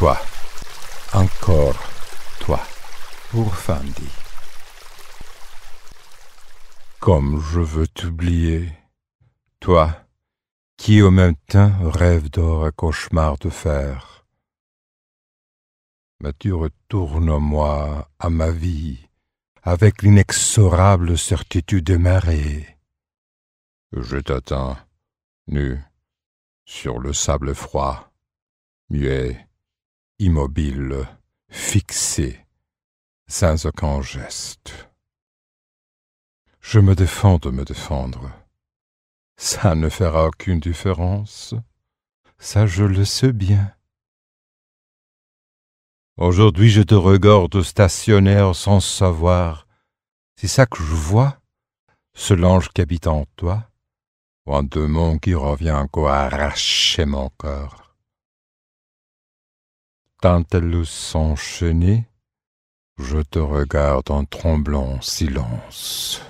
toi, encore toi, pour Comme je veux t'oublier, toi, qui au même temps rêve d'or et cauchemar de fer. Mais tu retournes moi à ma vie avec l'inexorable certitude des marées. Je t'attends, nu, sur le sable froid, muet, immobile, fixé, sans aucun geste. Je me défends de me défendre. Ça ne fera aucune différence. Ça, je le sais bien. Aujourd'hui, je te regarde stationnaire sans savoir. C'est ça que je vois, ce l'ange qui habite en toi, ou un démon qui revient encore arracher mon corps elles enchaîné, je te regarde en tremblant silence.